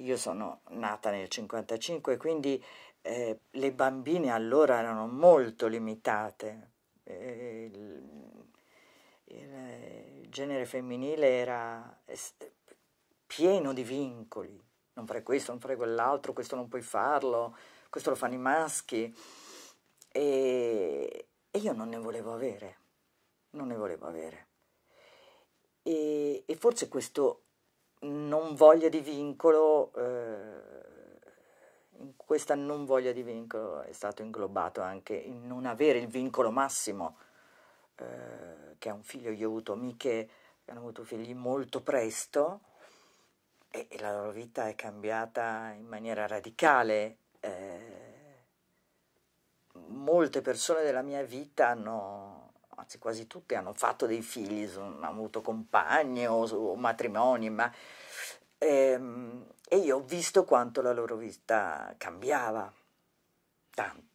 Io sono nata nel 55, quindi eh, le bambine allora erano molto limitate. Eh, il, il, eh, genere femminile era pieno di vincoli. Non fare questo, non fare quell'altro, questo non puoi farlo, questo lo fanno i maschi. E, e io non ne volevo avere, non ne volevo avere. E, e forse questo non voglia di vincolo, eh, questa non voglia di vincolo è stato inglobato anche il in non avere il vincolo massimo, eh, che ha un figlio, io ho avuto amiche che hanno avuto figli molto presto e, e la loro vita è cambiata in maniera radicale. Eh, molte persone della mia vita hanno anzi quasi tutti hanno fatto dei figli, sono, hanno avuto compagni o, o matrimoni, ma ehm, e io ho visto quanto la loro vita cambiava, tanto